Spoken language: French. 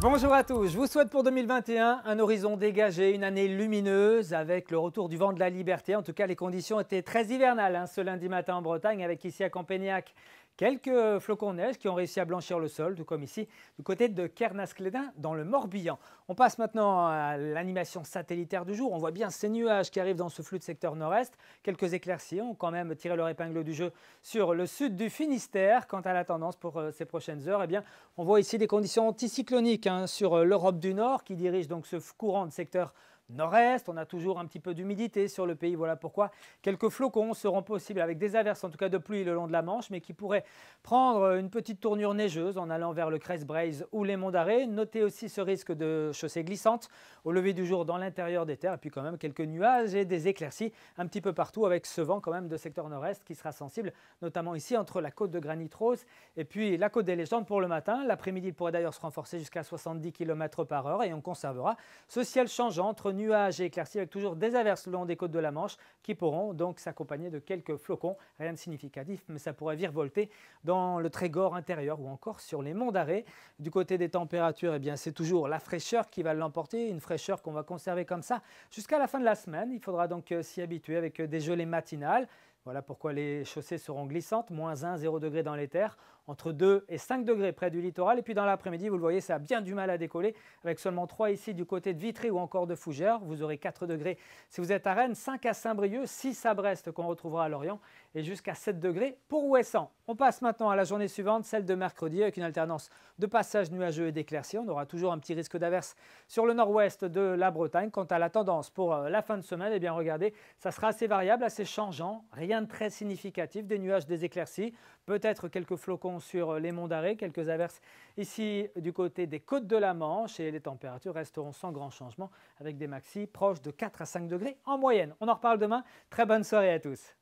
Bonjour à tous, je vous souhaite pour 2021 un horizon dégagé, une année lumineuse avec le retour du vent de la liberté. En tout cas, les conditions étaient très hivernales hein, ce lundi matin en Bretagne avec ici à Campagnac quelques flocons de neige qui ont réussi à blanchir le sol, tout comme ici du côté de kernas dans le Morbihan. On passe maintenant à l'animation satellitaire du jour. On voit bien ces nuages qui arrivent dans ce flux de secteur nord-est. Quelques éclaircies ont quand même tiré leur épingle du jeu sur le sud du Finistère. Quant à la tendance pour euh, ces prochaines heures, eh bien, on voit ici des conditions anticycloniques sur euh, l'Europe du Nord, qui dirige donc ce courant de secteur nord-est. On a toujours un petit peu d'humidité sur le pays, voilà pourquoi quelques flocons seront possibles avec des averses, en tout cas de pluie le long de la Manche, mais qui pourraient prendre une petite tournure neigeuse en allant vers le Crest Braise ou les Monts d'Arrée. Notez aussi ce risque de chaussée glissante au lever du jour dans l'intérieur des terres, et puis quand même quelques nuages et des éclaircies un petit peu partout avec ce vent quand même de secteur nord-est qui sera sensible, notamment ici entre la côte de Granit Rose et puis la côte des légendes pour le matin. L'après-midi pourrait d'ailleurs se renforcer jusqu'à 70 km par heure et on conservera ce ciel changeant entre nuages et éclaircies avec toujours des averses le long des côtes de la Manche qui pourront donc s'accompagner de quelques flocons. Rien de significatif, mais ça pourrait virevolter dans le Trégor intérieur ou encore sur les monts d'arrêt. Du côté des températures, eh c'est toujours la fraîcheur qui va l'emporter, une fraîcheur qu'on va conserver comme ça jusqu'à la fin de la semaine. Il faudra donc euh, s'y habituer avec euh, des gelées matinales. Voilà pourquoi les chaussées seront glissantes, moins 1, 0 degré dans les terres, entre 2 et 5 degrés près du littoral. Et puis dans l'après-midi, vous le voyez, ça a bien du mal à décoller, avec seulement 3 ici du côté de Vitry ou encore de Fougères. Vous aurez 4 degrés si vous êtes à Rennes, 5 à Saint-Brieuc, 6 à Brest qu'on retrouvera à Lorient, et jusqu'à 7 degrés pour Ouessant. On passe maintenant à la journée suivante, celle de mercredi, avec une alternance de passages nuageux et d'éclaircies. On aura toujours un petit risque d'averse sur le nord-ouest de la Bretagne. Quant à la tendance pour euh, la fin de semaine, eh bien regardez, ça sera assez variable, assez changeant, rien très significatif, des nuages, des éclaircies, peut-être quelques flocons sur les monts d'arrêt, quelques averses ici du côté des côtes de la Manche et les températures resteront sans grand changement avec des maxis proches de 4 à 5 degrés en moyenne. On en reparle demain. Très bonne soirée à tous.